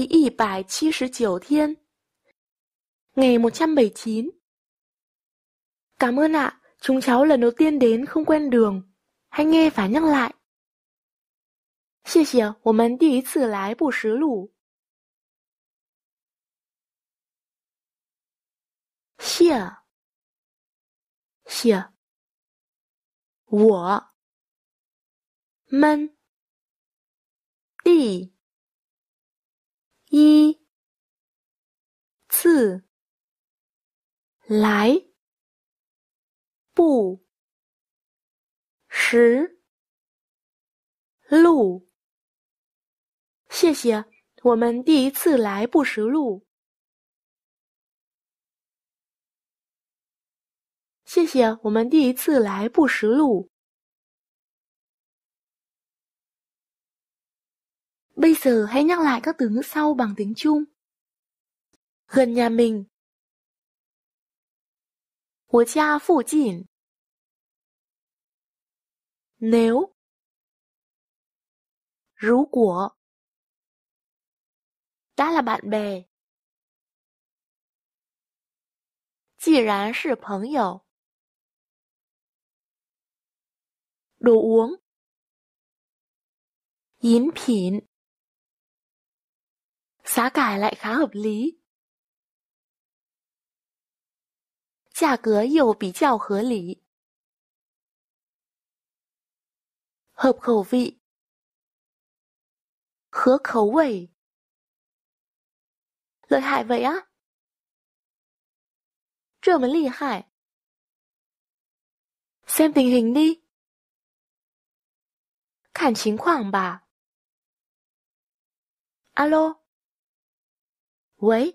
第一百七十九天 Ngày 179 Cảm ơn ạ, chúng cháu lần đầu tiên đến không quen đường. Hãy nghe và nhắc lại. 谢谢，我们第一次来不识路。谢，谢，我，闷，地。一次来不识路，谢谢。我们第一次来不识路，谢谢。我们第一次来不识路。Bây giờ hãy nhắc lại các từ ngữ sau bằng tiếng Trung. Gần nhà mình. Quốc gia phụ chỉnh. Nếu. Rú của. Đã là bạn bè. 既然是朋友。đồ uống. Yến phỉn Giá cả lại khá hợp lý. giá hợp khẩu vị khẩu vị, lợi hại vậy á? mới 这么厉害 xem tình hình đi 看情况吧 alo Uấy.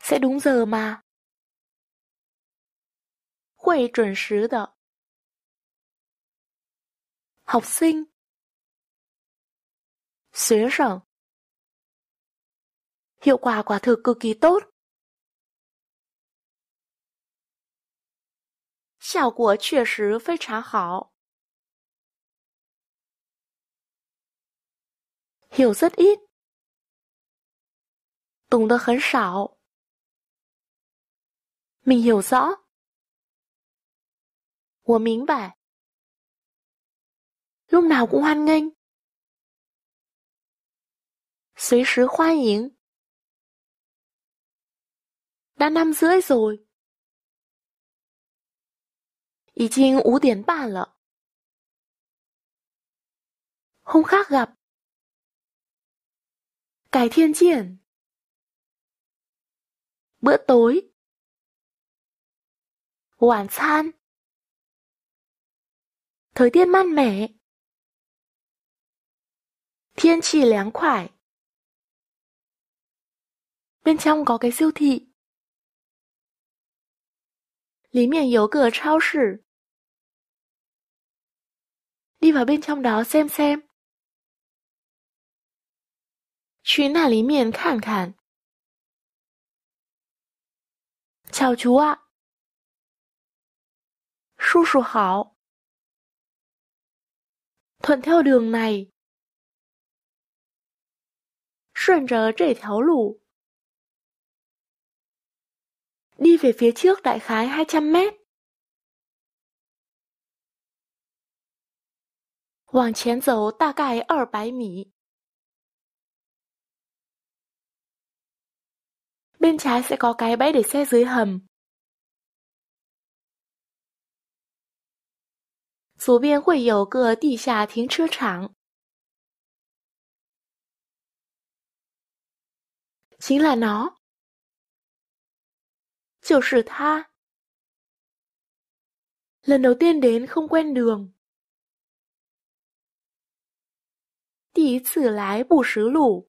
Sẽ đúng giờ mà. Huệ chuẩn sứ đợ. Học sinh. Xế sẵn. Hiệu quả quả thực cực kỳ tốt. Hiệu quả 确实非常好. Hiểu rất ít. 懂得很少。Mình hiểu rõ. nào cũng hoan nghênh. 随时欢迎。Đã năm rưỡi rồi. 已经五点半了。Hôm khác gặp. Cải thiên diện bữa tối. Hoàn san Thời tiết mát mẻ. Thiên chỉ láng khoải. Bên trong có cái siêu thị. Lý miền yếu cửa trao sử. Đi vào bên trong đó xem xem. Chuyến là lý miền khản khản. chào chú ạ. Su su hảo. Thuận theo đường này. 顺着这条路 đi về phía trước đại khái 200 mét. Hoàng chén dấu 大概200米. bên trái sẽ có cái bẫy để xe dưới hầm số chính là nó. chiều tha. lần đầu tiên đến không quen đường. 第一次来不识路。